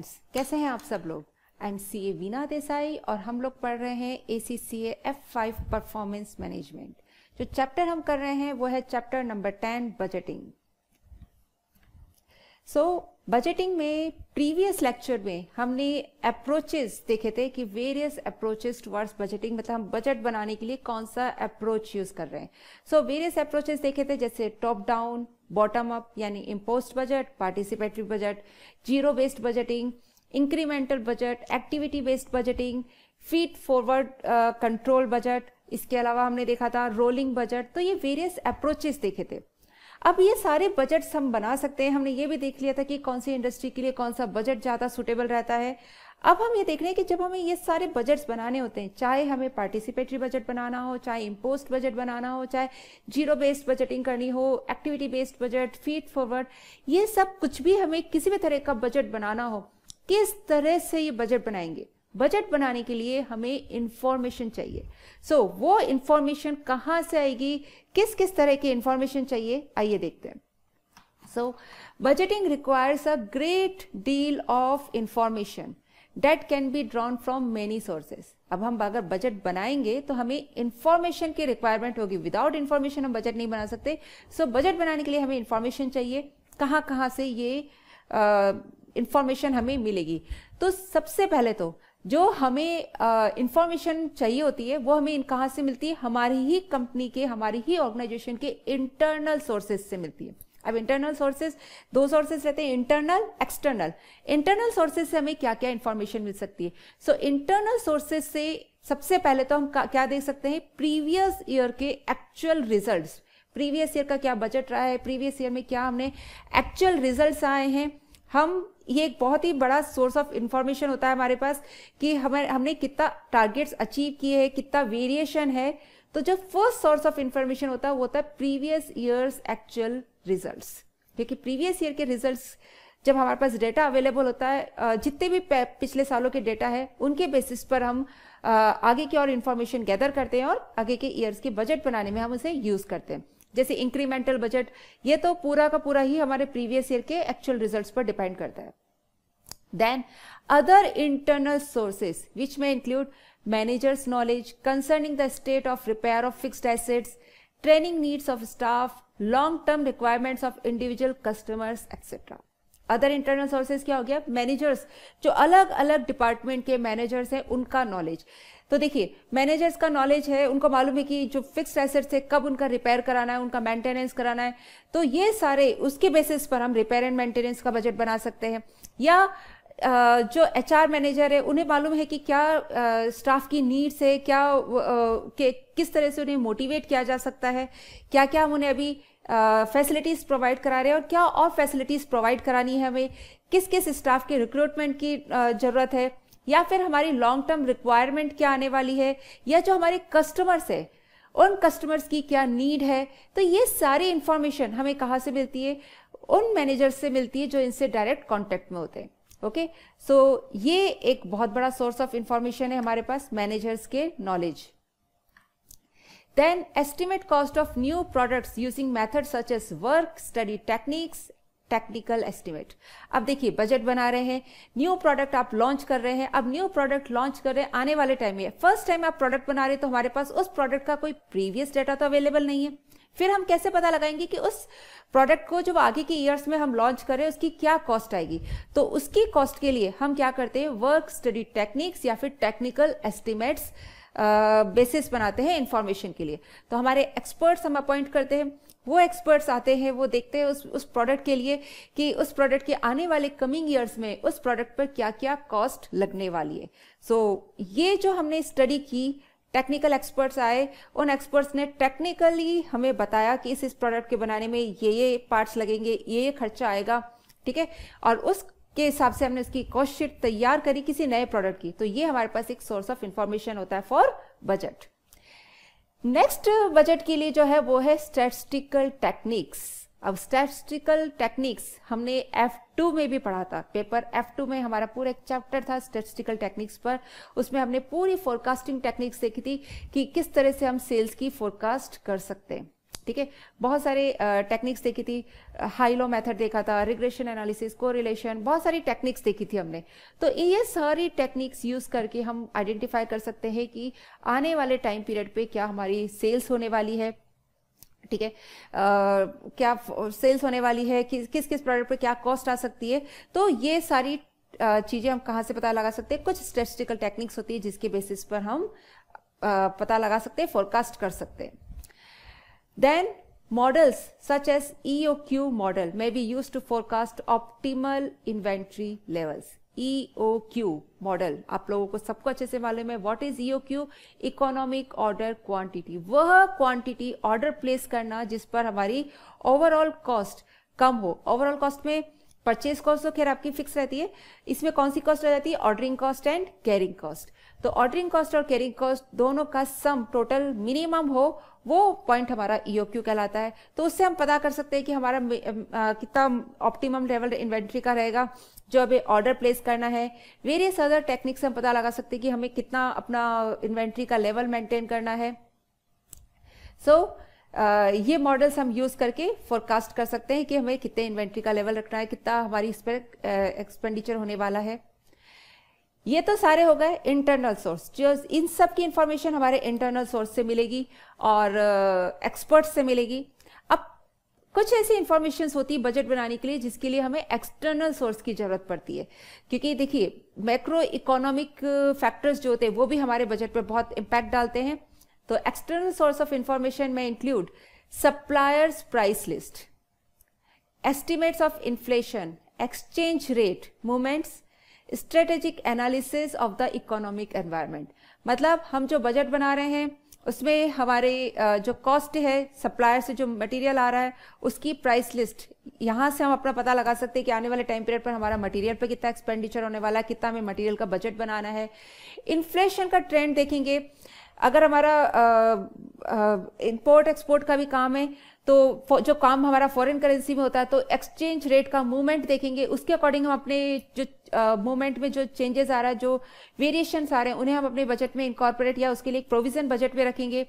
Friends कैसे हैं आप सब लोग I am C A Veena Desai और हम लोग पढ़ रहे हैं A C C F five performance management जो चैप्टर हम कर रहे हैं वो है chapter number ten budgeting so budgeting में प्रीवियस लेक्चर में हमने अप्रोचेस देखे थे कि वेरियस अप्रोचेस टुवर्ड्स बजटिंग मतलब हम बजट बनाने के लिए कौन सा अप्रोच यूज कर रहे हैं सो वेरियस अप्रोचेस देखे थे जैसे टॉप डाउन बॉटम अप यानी imposed budget participatory budget zero based budgeting incremental budget activity based budgeting feed forward control budget इसके अलावा हमने देखा था रोलिंग बजट तो ये वेरियस अप्रोचेस देखे थे अब ये सारे बजट्स हम बना सकते हैं हमने ये भी देख लिया था कि कौन सी इंडस्ट्री के लिए कौन सा बजट ज़्यादा सुटेबल रहता है अब हम ये देख रहे हैं कि जब हमें ये सारे बजट्स बनाने होते हैं चाहे हमें पार्टिसिपेटरी बजट बनाना हो चाहे इम्पोस्ट बजट बनाना हो चाहे जीरो बेस्ड बजटिंग करनी हो activity based budget feed forward ये सब कुछ भी हमें किसी भी तरह का बजट बनाना हो किस तरह से ये बजट बनाएंगे बजट बनाने के लिए हमें इंफॉर्मेशन चाहिए सो so, वो इंफॉर्मेशन कहाँ से आएगी किस किस तरह की इंफॉर्मेशन चाहिए आइए देखते हैं so budgeting requires a great deal of information that can be drawn from many sources अब हम अगर बजट बनाएंगे तो हमें इन्फॉर्मेशन की रिक्वायरमेंट होगी विदाउट इन्फॉर्मेशन हम बजट नहीं बना सकते सो so, बजट बनाने के लिए हमें इन्फॉर्मेशन चाहिए कहाँ कहाँ से ये इन्फॉर्मेशन हमें मिलेगी तो सबसे पहले तो जो हमें इंफॉर्मेशन चाहिए होती है वो हमें इन कहाँ से मिलती है हमारी ही कंपनी के हमारी ही ऑर्गेनाइजेशन के इंटरनल सोर्सेज से मिलती है अब इंटरनल सोर्सेज दो सोर्सेज रहते हैं इंटरनल एक्सटर्नल इंटरनल सोर्सेज से हमें क्या क्या इंफॉर्मेशन मिल सकती है सो इंटरनल सोर्सेज से सबसे पहले तो हम क्या देख सकते हैं प्रीवियस ईयर के एक्चुअल रिजल्ट्स प्रीवियस ईयर का क्या बजट रहा है प्रीवियस ईयर में क्या हमने एक्चुअल रिजल्ट्स आए हैं हम ये एक बहुत ही बड़ा सोर्स ऑफ इंफॉर्मेशन होता है हमारे पास कि हमें हमने कितना टारगेट्स अचीव किए हैं कितना वेरिएशन है तो जो फर्स्ट सोर्स ऑफ इंफॉर्मेशन होता है वो होता है प्रीवियस ईयर्स एक्चुअल रिजल्ट्स क्योंकि प्रीवियस ईयर के रिजल्ट्स जब हमारे पास डेटा अवेलेबल होता है जितने भी पिछले सालों के डेटा है उनके बेसिस पर हम आगे की और इन्फॉर्मेशन गैदर करते हैं और आगे के ईयर्स के बजट बनाने में हम उसे यूज़ करते हैं जैसे इंक्रीमेंटल बजट ये तो पूरा का पूरा ही हमारे प्रीवियस ईयर के एक्चुअल रिजल्ट्स पर डिपेंड करता है then other internal sources which में include managers knowledge concerning the state of repair of fixed assets training needs of staff, long-term requirements of individual customers, etc. Other internal sources क्या हो गया managers जो अलग अलग department के managers हैं उनका नॉलेज तो देखिए मैनेजर्स का नॉलेज है उनको मालूम है कि जो फिक्स एसेट्स है कब उनका रिपेयर कराना है उनका मेंटेनेंस कराना है तो ये सारे उसके बेसिस पर हम रिपेयर एंड मेंटेनेंस का बजट बना सकते हैं या जो एचआर मैनेजर है उन्हें मालूम है कि क्या स्टाफ की नीड्स है क्या के किस तरह से उन्हें मोटिवेट किया जा सकता है क्या क्या हम उन्हें अभी फैसिलिटीज़ प्रोवाइड करा रहे हैं और क्या और फैसिलिटीज़ प्रोवाइड करानी है हमें किस किस स्टाफ के रिक्रूटमेंट की ज़रूरत है या फिर हमारी लॉन्ग टर्म रिक्वायरमेंट क्या आने वाली है या जो हमारे कस्टमर्स है उन कस्टमर्स की क्या नीड है तो ये सारी इंफॉर्मेशन हमें कहाँ से मिलती है उन मैनेजर्स से मिलती है जो इनसे डायरेक्ट कॉन्टेक्ट में होते हैं ओके सो ये एक बहुत बड़ा सोर्स ऑफ इंफॉर्मेशन है हमारे पास मैनेजर्स के knowledge then estimate cost of new products using method such as work study techniques technical estimate अब देखिए बजट बना रहे हैं न्यू प्रोडक्ट आप लॉन्च कर रहे हैं अब न्यू प्रोडक्ट लॉन्च कर रहे हैं आने वाले टाइम में फर्स्ट टाइम आप प्रोडक्ट बना रहे हैं तो हमारे पास उस प्रोडक्ट का कोई प्रीवियस डेटा तो अवेलेबल नहीं है फिर हम कैसे पता लगाएंगे कि उस प्रोडक्ट को जब आगे के ईयर्स में हम लॉन्च करें उसकी क्या कॉस्ट आएगी तो उसकी कॉस्ट के लिए हम क्या करते हैं वर्क स्टडी टेक्निक्स या फिर टेक्निकल एस्टिमेट्स बेसिस बनाते हैं इन्फॉर्मेशन के लिए तो हमारे एक्सपर्ट्स हम अपॉइंट करते हैं वो एक्सपर्ट्स आते हैं वो देखते हैं उस उस प्रोडक्ट के लिए कि उस प्रोडक्ट के आने वाले कमिंग ईयर्स में उस प्रोडक्ट पर क्या क्या कॉस्ट लगने वाली है सो so, ये जो हमने स्टडी की टेक्निकल एक्सपर्ट्स आए उन एक्सपर्ट्स ने टेक्निकली हमें बताया कि इस इस प्रोडक्ट के बनाने में ये ये पार्ट्स लगेंगे ये ये खर्चा आएगा ठीक है और उसके हिसाब से हमने उसकी कॉस्टशीट तैयार करी किसी नए प्रोडक्ट की तो ये हमारे पास एक सोर्स ऑफ इंफॉर्मेशन होता है फॉर बजट नेक्स्ट बजट के लिए जो है वो है स्टेटिस्टिकल टेक्निक्स अब स्टेटिस्टिकल टेक्निक्स हमने एफ टू में भी पढ़ा था पेपर एफ टू में हमारा पूरा एक चैप्टर था स्टैटिस्टिकल टेक्निक्स पर उसमें हमने पूरी फोरकास्टिंग टेक्निक्स देखी थी कि किस तरह से हम सेल्स की फोरकास्ट कर सकते हैं ठीक है बहुत सारे टेक्निक्स देखी थी हाई लो मेथड देखा था रिग्रेशन एनालिसिस कोरिलेशन बहुत सारी टेक्निक्स देखी थी हमने तो ये सारी टेक्निक्स यूज करके हम आइडेंटिफाई कर सकते हैं कि आने वाले टाइम पीरियड पे क्या हमारी सेल्स होने वाली है ठीक है क्या सेल्स होने वाली है कि, किस किस प्रोडक्ट पर क्या कॉस्ट आ सकती है तो ये सारी चीज़ें हम कहाँ से पता लगा सकते हैं कुछ स्टेटिस्टिकल टेक्निक्स होती है जिसके बेसिस पर हम पता लगा सकते हैं फोरकास्ट कर सकते हैं then such as EO Q model may be use to forecast optimal inventory levels E O Q model आप लोगों को सबको अच्छे से मालूम है what is E O Q economic order quantity वह क्वांटिटी ऑर्डर प्लेस करना जिस पर हमारी ओवरऑल कॉस्ट कम हो ओवरऑल कॉस्ट में परचेज कॉस्ट तो खैर आपकी फिक्स रहती है इसमें कौन सी कॉस्ट रह जाती है ordering cost and carrying cost तो ऑर्डरिंग कॉस्ट और कैरिंग कॉस्ट दोनों का सम टोटल मिनिमम हो वो पॉइंट हमारा ईओ e क्यू कहलाता है तो उससे हम पता कर सकते हैं कि हमारा कितना ऑप्टिमम लेवल इन्वेंट्री का रहेगा जो हमें ऑर्डर प्लेस करना है वेरियस अदर टेक्निक्स हम पता लगा सकते हैं कि हमें कितना अपना इन्वेंट्री का लेवल मेंटेन करना है सो so, ये मॉडल्स हम यूज करके फोरकास्ट कर सकते हैं कि हमें कितने इन्वेंट्री का लेवल रखना है कितना हमारी इस पर एक्सपेंडिचर होने वाला है ये तो सारे हो गए इंटरनल सोर्स जो इन सब की इंफॉर्मेशन हमारे इंटरनल सोर्स से मिलेगी और एक्सपर्ट से मिलेगी कुछ ऐसी इन्फॉर्मेशन होती है बजट बनाने के लिए जिसके लिए हमें एक्सटर्नल सोर्स की जरूरत पड़ती है क्योंकि देखिए मैक्रो इकोनॉमिक फैक्टर्स जो होते हैं वो भी हमारे बजट पर बहुत इम्पैक्ट डालते हैं तो एक्सटर्नल सोर्स ऑफ इंफॉर्मेशन में include suppliers price list estimates of inflation exchange rate movements strategic analysis of the economic environment मतलब हम जो बजट बना रहे हैं उसमें हमारे जो कॉस्ट है सप्लायर से जो मटेरियल आ रहा है उसकी प्राइस लिस्ट यहाँ से हम अपना पता लगा सकते हैं कि आने वाले टाइम पीरियड पर हमारा मटेरियल पर कितना एक्सपेंडिचर होने वाला है कितना हमें मटेरियल का बजट बनाना है इन्फ्लेशन का ट्रेंड देखेंगे अगर हमारा इंपोर्ट एक्सपोर्ट का भी काम है तो जो काम हमारा फॉरेन करेंसी में होता है तो एक्सचेंज रेट का मूवमेंट देखेंगे उसके अकॉर्डिंग हम अपने जो मूवमेंट में जो चेंजेस आ रहा है जो वेरिएशन आ रहे हैं उन्हें हम अपने बजट में इंकॉर्पोरेट या उसके लिए एक प्रोविजन बजट में रखेंगे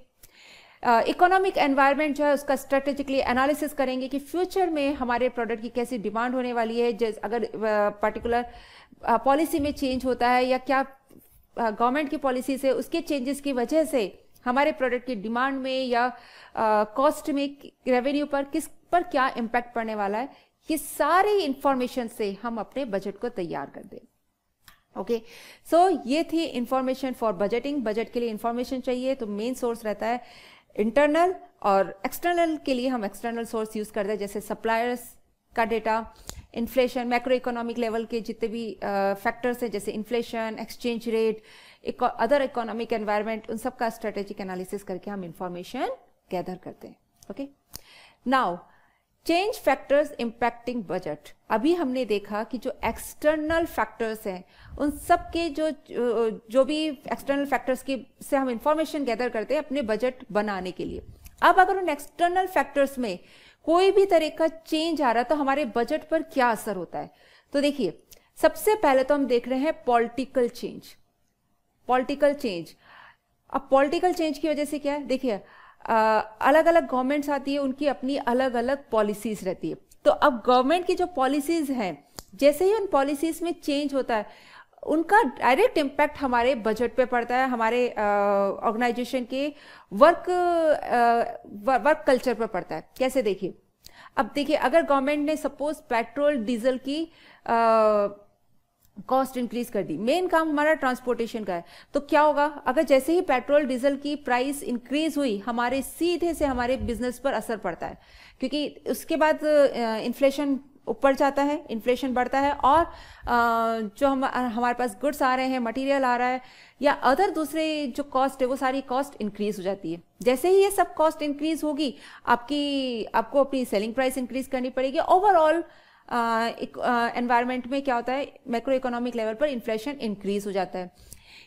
इकोनॉमिक uh, एनवायरनमेंट जो है उसका स्ट्रेटेजिकली एनालिसिस करेंगे कि फ्यूचर में हमारे प्रोडक्ट की कैसी डिमांड होने वाली है जैसे अगर पर्टिकुलर uh, पॉलिसी uh, में चेंज होता है या क्या गवर्नमेंट की पॉलिसी से उसके चेंजेस की वजह से हमारे प्रोडक्ट की डिमांड में या कॉस्ट में रेवेन्यू पर किस पर क्या इम्पैक्ट पड़ने वाला है ये सारी इंफॉर्मेशन से हम अपने बजट को तैयार कर दें ओके okay. सो so, ये थी इंफॉर्मेशन फॉर बजटिंग बजट के लिए इंफॉर्मेशन चाहिए तो मेन सोर्स रहता है इंटरनल और एक्सटर्नल के लिए हम एक्सटर्नल सोर्स यूज़ करते हैं जैसे सप्लायर्स का data inflation macro economic level के जितने भी फैक्टर्स हैं जैसे inflation exchange rate other economic environment उन सब का स्ट्रेटेजिक एनालिसिस करके हम इंफॉर्मेशन गैदर करते हैं okay now change factors impacting budget अभी हमने देखा कि जो एक्सटर्नल फैक्टर्स हैं उन सब के जो जो भी एक्सटर्नल फैक्टर्स की से हम इंफॉर्मेशन गैदर करते हैं अपने बजट बनाने के लिए अब अगर उन एक्सटर्नल फैक्टर्स में कोई भी तरह का चेंज आ रहा तो हमारे बजट पर क्या असर होता है तो देखिए सबसे पहले तो हम देख रहे हैं पॉलिटिकल चेंज पॉलिटिकल चेंज अब पॉलिटिकल चेंज की वजह से क्या है देखिए अलग अलग गवर्नमेंट्स आती है उनकी अपनी अलग अलग पॉलिसीज रहती है तो अब गवर्नमेंट की जो पॉलिसीज हैं जैसे ही उन पॉलिसीज में चेंज होता है उनका डायरेक्ट इम्पैक्ट हमारे बजट पे पड़ता है हमारे ऑर्गेनाइजेशन के वर्क वर्क कल्चर पर पड़ता है कैसे देखिए अब देखिए अगर गवर्नमेंट ने सपोज पेट्रोल डीजल की कॉस्ट इंक्रीज कर दी मेन काम हमारा ट्रांसपोर्टेशन का है तो क्या होगा अगर जैसे ही पेट्रोल डीजल की प्राइस इंक्रीज हुई हमारे सीधे से हमारे बिजनेस पर असर पड़ता है क्योंकि उसके बाद इन्फ्लेशन ऊपर जाता है इन्फ्लेशन बढ़ता है और जो हम हमारे पास गुड्स आ रहे हैं मटेरियल आ रहा है या अदर दूसरे जो कॉस्ट है वो सारी कॉस्ट इंक्रीज हो जाती है जैसे ही ये सब कॉस्ट इंक्रीज होगी आपकी आपको अपनी सेलिंग प्राइस इंक्रीज करनी पड़ेगी ओवरऑल एनवायरमेंट में क्या होता है माइक्रो इकोनॉमिक लेवल पर इन्फ्लेशन इंक्रीज हो जाता है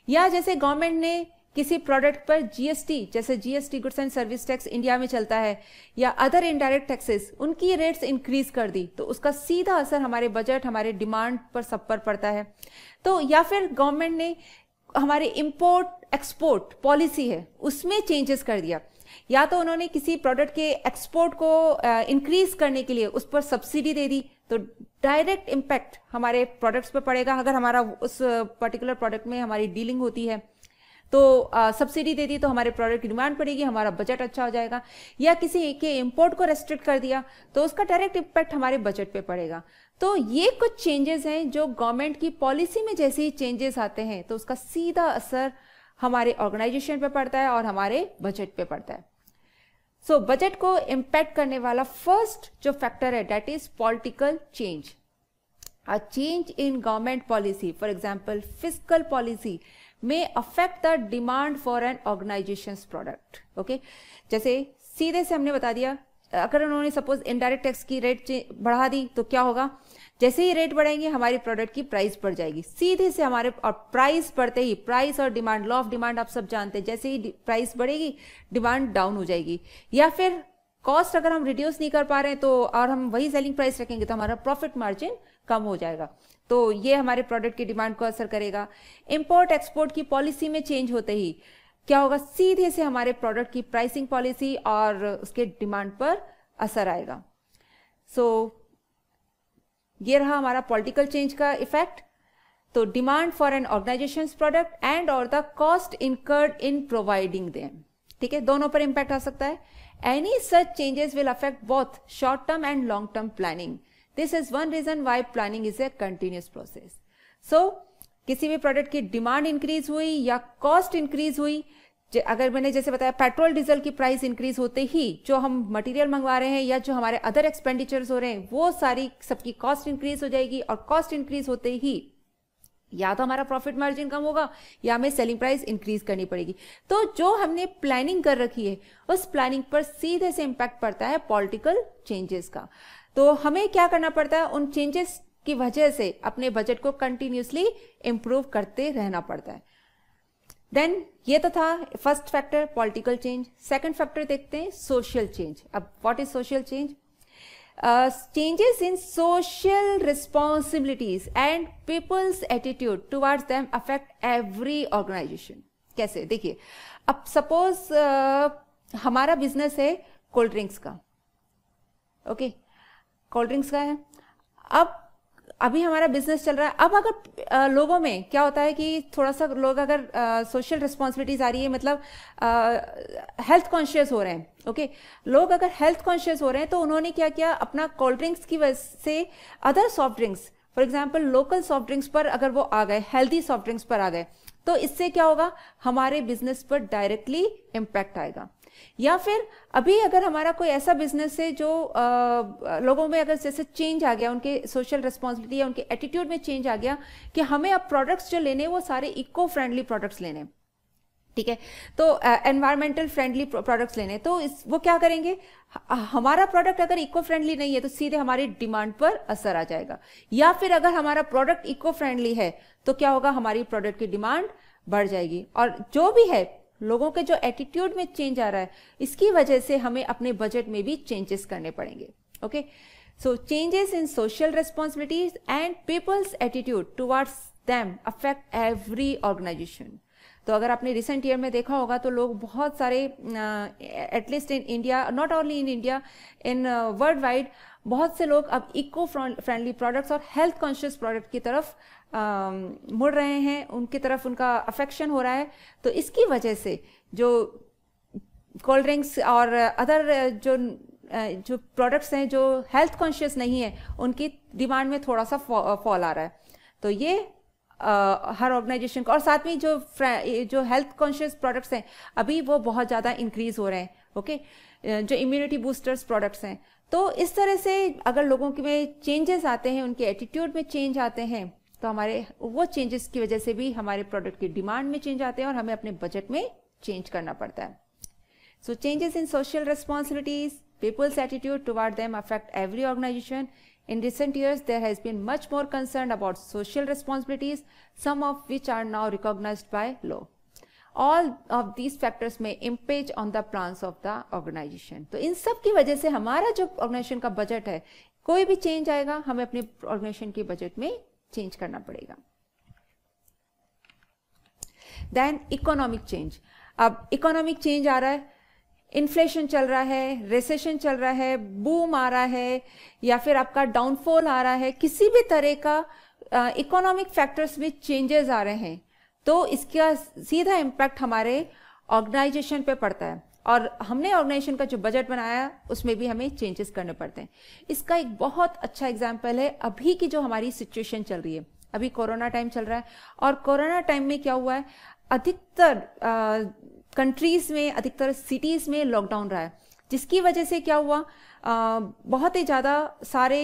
या जैसे गवर्नमेंट ने किसी प्रोडक्ट पर जीएसटी जैसे GST goods and service tax India में चलता है या अदर इनडायरेक्ट टैक्सेस उनकी रेट्स इंक्रीज कर दी तो उसका सीधा असर हमारे बजट हमारे डिमांड पर सब पर पड़ता है तो या फिर गवर्नमेंट ने हमारे इम्पोर्ट एक्सपोर्ट पॉलिसी है उसमें चेंजेस कर दिया या तो उन्होंने किसी प्रोडक्ट के एक्सपोर्ट को इंक्रीज करने के लिए उस पर सब्सिडी दे दी तो डायरेक्ट इम्पैक्ट हमारे प्रोडक्ट्स पर पड़ेगा अगर हमारा उस पर्टिकुलर प्रोडक्ट में हमारी डीलिंग होती है तो सब्सिडी दे दी तो हमारे प्रोडक्ट की डिमांड पड़ेगी हमारा बजट अच्छा हो जाएगा या किसी के इम्पोर्ट को रेस्ट्रिक्ट कर दिया तो उसका डायरेक्ट इम्पैक्ट हमारे बजट पे पड़ेगा तो ये कुछ चेंजेस हैं जो गवर्नमेंट की पॉलिसी में जैसे ही चेंजेस आते हैं तो उसका सीधा असर हमारे ऑर्गेनाइजेशन पे पड़ता है और हमारे बजट पे पड़ता है सो so, बजट को इम्पैक्ट करने वाला फर्स्ट जो फैक्टर है that is political change a change in government policy for example physical policy may affect the demand for an organization's product okay जैसे सीधे से हमने बता दिया अगर उन्होंने सपोज इनडायरेक्ट टैक्स की रेट बढ़ा दी तो क्या होगा जैसे ही रेट बढ़ेंगे हमारी प्रोडक्ट की प्राइस बढ़ जाएगी सीधे से हमारे और प्राइस बढ़ते ही प्राइस और डिमांड लॉ ऑफ डिमांड आप सब जानते हैं जैसे ही प्राइस बढ़ेगी डिमांड डाउन हो जाएगी या फिर कॉस्ट अगर हम रिड्यूस नहीं कर पा रहे हैं तो और हम वही सेलिंग प्राइस रखेंगे तो हमारा प्रॉफिट मार्जिन कम हो जाएगा तो ये हमारे प्रोडक्ट की डिमांड को असर करेगा इम्पोर्ट एक्सपोर्ट की पॉलिसी में चेंज होते ही क्या होगा सीधे से हमारे प्रोडक्ट की प्राइसिंग पॉलिसी और उसके डिमांड पर असर आएगा सो so, ये रहा हमारा पॉलिटिकल चेंज का इफेक्ट तो demand for an organisation product and और the cost incurred in providing them ठीक है दोनों पर इम्पैक्ट आ सकता है any such changes will affect both short term and long term planning this is one reason why planning is a continuous process so किसी भी प्रोडक्ट की डिमांड इंक्रीज हुई या कॉस्ट इंक्रीज हुई अगर मैंने जैसे बताया पेट्रोल डीजल की प्राइस इंक्रीज होते ही जो हम मटेरियल मंगवा रहे हैं या जो हमारे अदर एक्सपेंडिचर्स हो रहे हैं वो सारी सबकी कॉस्ट इंक्रीज हो जाएगी और कॉस्ट इंक्रीज होते ही या तो हमारा प्रॉफिट मार्जिन कम होगा या हमें सेलिंग प्राइस इंक्रीज करनी पड़ेगी तो जो हमने प्लानिंग कर रखी है उस प्लानिंग पर सीधे से इम्पैक्ट पड़ता है पॉलिटिकल चेंजेस का तो हमें क्या करना पड़ता है उन चेंजेस की वजह से अपने बजट को कंटिन्यूसली इम्प्रूव करते रहना पड़ता है देन ये तो था first factor political change second factor देखते हैं सोशल चेंज अब what is social change changes in social responsibilities and people's attitude towards them affect every organisation कैसे देखिए अब सपोज uh, हमारा बिजनेस है कोल्ड ड्रिंक्स का ओके okay? कोल्ड ड्रिंक्स का है अब अभी हमारा बिजनेस चल रहा है अब अगर लोगों में क्या होता है कि थोड़ा सा लोग अगर सोशल रिस्पॉन्सिबिलिटीज आ रही है मतलब हेल्थ कॉन्शियस हो रहे हैं ओके लोग अगर हेल्थ कॉन्शियस हो रहे हैं तो उन्होंने क्या किया अपना कोल्ड ड्रिंक्स की वजह से other soft drinks for example local soft drinks पर अगर वो आ गए हेल्दी सॉफ्ट ड्रिंक्स पर आ गए तो इससे क्या होगा हमारे बिजनेस पर डायरेक्टली इम्पैक्ट आएगा या फिर अभी अगर हमारा कोई ऐसा बिजनेस है जो आ, लोगों में अगर जैसे चेंज आ गया उनके सोशल रिस्पॉन्सिबिलिटी या उनके एटीट्यूड में चेंज आ गया कि हमें अब प्रोडक्ट्स जो लेने वो सारे इको फ्रेंडली प्रोडक्ट्स लेने ठीक है तो एनवायरमेंटल फ्रेंडली प्रोडक्ट्स लेने तो इस वो क्या करेंगे हमारा प्रोडक्ट अगर इको फ्रेंडली नहीं है तो सीधे हमारी डिमांड पर असर आ जाएगा या फिर अगर हमारा प्रोडक्ट इको फ्रेंडली है तो क्या होगा हमारी प्रोडक्ट की डिमांड बढ़ जाएगी और जो भी है लोगों के जो एटीट्यूड में चेंज आ रहा है इसकी वजह से हमें अपने बजट में भी चेंजेस करने पड़ेंगे okay so changes in social responsibilities and people's attitude towards them affect every organisation तो अगर आपने रिसेंट ईयर में देखा होगा तो लोग बहुत सारे at least in India not only in India in world wide बहुत से लोग अब इको फ्रेंडली प्रोडक्ट्स और हेल्थ कॉन्शियस प्रोडक्ट की तरफ मुड़ रहे हैं उनकी तरफ उनका अफेक्शन हो रहा है तो इसकी वजह से जो कोल्ड ड्रिंक्स और अदर जो जो प्रोडक्ट्स हैं जो हेल्थ कॉन्शियस नहीं है उनकी डिमांड में थोड़ा सा फॉल आ रहा है तो ये आ, हर ऑर्गेनाइजेशन का और साथ में जो जो हेल्थ कॉन्शियस प्रोडक्ट्स हैं अभी वो बहुत ज़्यादा इंक्रीज हो रहे हैं ओके जो इम्यूनिटी बूस्टर्स प्रोडक्ट्स हैं तो इस तरह से अगर लोगों के में चेंजेस आते हैं उनके एटीट्यूड में चेंज आते हैं तो हमारे वो चेंजेस की वजह से भी हमारे प्रोडक्ट की डिमांड में चेंज आते हैं और हमें अपने बजट में चेंज करना पड़ता है so changes in social responsibilities people's attitude toward them affect every organisation in recent years there has been much more concern about social responsibilities some of which are now recognise by law all of these factors में impinge on the plan of the organisation तो इन सब की वजह से हमारा जो organisation का बजट है कोई भी चेंज आएगा हमें अपने ऑर्गेनाइजेशन के बजट में चेंज करना पड़ेगा देन इकोनॉमिक चेंज अब इकोनॉमिक चेंज आ रहा है इन्फ्लेशन चल रहा है रेसेशन चल रहा है बूम आ रहा है या फिर आपका डाउनफॉल आ रहा है किसी भी तरह का इकोनॉमिक फैक्टर्स में चेंजेस आ रहे हैं तो इसका सीधा इम्पैक्ट हमारे ऑर्गेनाइजेशन पे पड़ता है और हमने ऑर्गेनाइजेशन का जो बजट बनाया उसमें भी हमें चेंजेस करने पड़ते हैं इसका एक बहुत अच्छा एग्जाम्पल है अभी की जो हमारी सिचुएशन चल रही है अभी कोरोना टाइम चल रहा है और कोरोना टाइम में क्या हुआ है अधिकतर कंट्रीज में अधिकतर सिटीज में लॉकडाउन रहा है जिसकी वजह से क्या हुआ आ, बहुत ही ज़्यादा सारे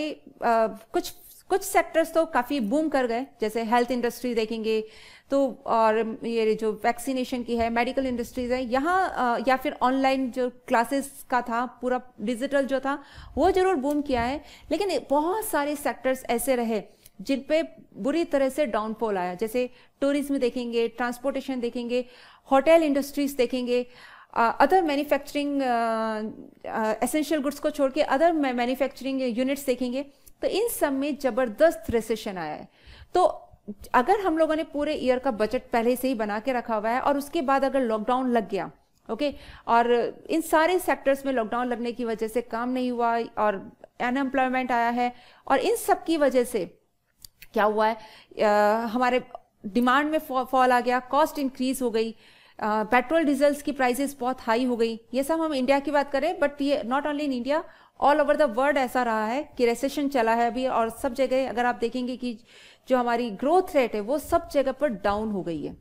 आ, कुछ कुछ सेक्टर्स तो काफ़ी बूम कर गए जैसे हेल्थ इंडस्ट्री देखेंगे तो और ये जो वैक्सीनेशन की है मेडिकल इंडस्ट्रीज है यहाँ या फिर ऑनलाइन जो क्लासेस का था पूरा डिजिटल जो था वो जरूर बूम किया है लेकिन बहुत सारे सेक्टर्स ऐसे रहे जिन पे बुरी तरह से डाउनफॉल आया जैसे टूरिज्म देखेंगे ट्रांसपोर्टेशन देखेंगे होटल इंडस्ट्रीज देखेंगे अदर मैन्युफैक्चरिंग एसेंशियल गुड्स को छोड़ के अदर मैन्युफैक्चरिंग यूनिट्स देखेंगे तो इन सब में ज़बरदस्त रिसेशन आया है तो अगर हम लोगों ने पूरे ईयर का बजट पहले से ही बना के रखा हुआ है और उसके बाद अगर लॉकडाउन लग गया ओके और इन सारे सेक्टर्स में लॉकडाउन लगने की वजह से काम नहीं हुआ और अनएम्प्लॉयमेंट आया है और इन सब की वजह से क्या हुआ है आ, हमारे डिमांड में फॉल आ गया कॉस्ट इंक्रीज हो गई पेट्रोल डीजल्स की प्राइसेस बहुत हाई हो गई ये सब हम इंडिया की बात करें बट ये not only in India all over the world ऐसा रहा है कि रेसेशन चला है अभी और सब जगह अगर आप देखेंगे कि जो हमारी ग्रोथ रेट है वो सब जगह पर डाउन हो गई है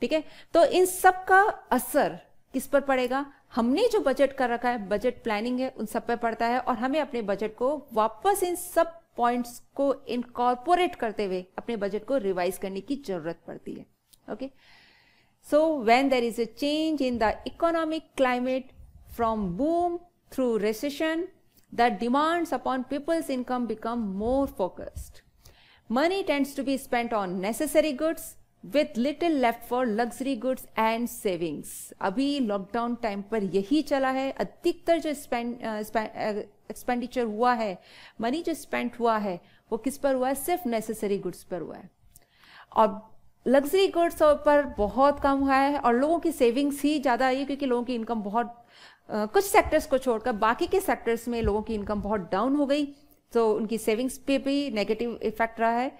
ठीक है तो इन सब का असर किस पर पड़ेगा हमने जो बजट कर रखा है बजट प्लानिंग है उन सब पर पड़ता है और हमें अपने बजट को वापस इन सब पॉइंट्स को इनकॉर्पोरेट करते हुए अपने बजट को रिवाइज करने की जरूरत पड़ती है okay so when there is a change in the economic climate from boom through recession the demands upon people's income become more focused money tends to be spent on necessary goods with little left for luxury goods and savings. अभी lockdown time पर यही चला है अधिकतर जो spend expenditure हुआ है money जो स्पेंड हुआ है वो किस पर हुआ है सिर्फ नेसेसरी गुड्स पर हुआ है और लग्जरी गुड्स पर बहुत कम हुआ है और लोगों की सेविंग्स ही ज़्यादा आई है क्योंकि लोगों की इनकम बहुत Uh, कुछ सेक्टर्स को छोड़कर बाकी के सेक्टर्स में लोगों की इनकम बहुत डाउन हो गई तो उनकी सेविंग्स पे भी नेगेटिव इफेक्ट रहा है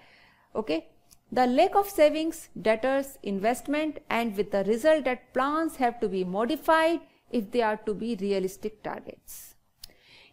okay the lack of savings deters investment and with the result that plan have to be modified if they are to be realistic targets